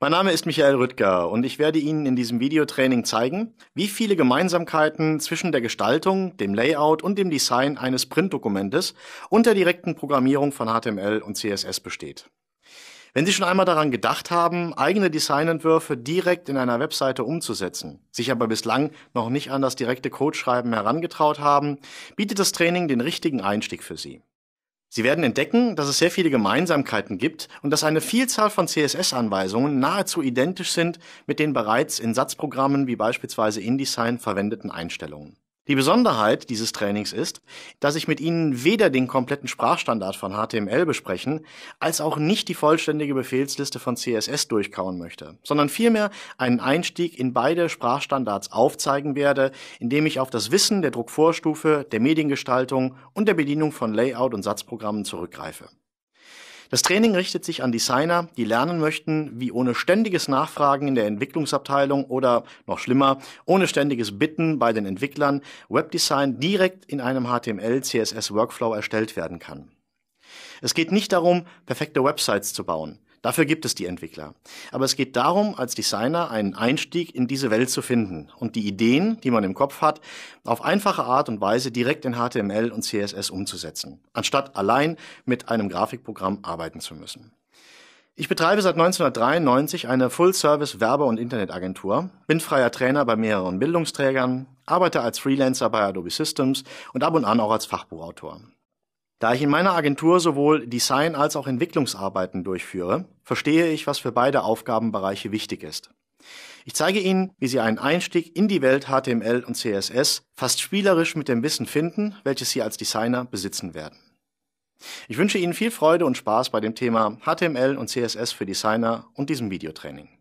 Mein Name ist Michael Rüttger und ich werde Ihnen in diesem Videotraining zeigen, wie viele Gemeinsamkeiten zwischen der Gestaltung, dem Layout und dem Design eines Printdokumentes und der direkten Programmierung von HTML und CSS besteht. Wenn Sie schon einmal daran gedacht haben, eigene Designentwürfe direkt in einer Webseite umzusetzen, sich aber bislang noch nicht an das direkte Codeschreiben herangetraut haben, bietet das Training den richtigen Einstieg für Sie. Sie werden entdecken, dass es sehr viele Gemeinsamkeiten gibt und dass eine Vielzahl von CSS-Anweisungen nahezu identisch sind mit den bereits in Satzprogrammen wie beispielsweise InDesign verwendeten Einstellungen. Die Besonderheit dieses Trainings ist, dass ich mit Ihnen weder den kompletten Sprachstandard von HTML besprechen, als auch nicht die vollständige Befehlsliste von CSS durchkauen möchte, sondern vielmehr einen Einstieg in beide Sprachstandards aufzeigen werde, indem ich auf das Wissen der Druckvorstufe, der Mediengestaltung und der Bedienung von Layout und Satzprogrammen zurückgreife. Das Training richtet sich an Designer, die lernen möchten, wie ohne ständiges Nachfragen in der Entwicklungsabteilung oder noch schlimmer, ohne ständiges Bitten bei den Entwicklern Webdesign direkt in einem HTML-CSS-Workflow erstellt werden kann. Es geht nicht darum, perfekte Websites zu bauen. Dafür gibt es die Entwickler. Aber es geht darum, als Designer einen Einstieg in diese Welt zu finden und die Ideen, die man im Kopf hat, auf einfache Art und Weise direkt in HTML und CSS umzusetzen, anstatt allein mit einem Grafikprogramm arbeiten zu müssen. Ich betreibe seit 1993 eine Full-Service-Werbe- und Internetagentur, bin freier Trainer bei mehreren Bildungsträgern, arbeite als Freelancer bei Adobe Systems und ab und an auch als Fachbuchautor. Da ich in meiner Agentur sowohl Design als auch Entwicklungsarbeiten durchführe, verstehe ich, was für beide Aufgabenbereiche wichtig ist. Ich zeige Ihnen, wie Sie einen Einstieg in die Welt HTML und CSS fast spielerisch mit dem Wissen finden, welches Sie als Designer besitzen werden. Ich wünsche Ihnen viel Freude und Spaß bei dem Thema HTML und CSS für Designer und diesem Videotraining.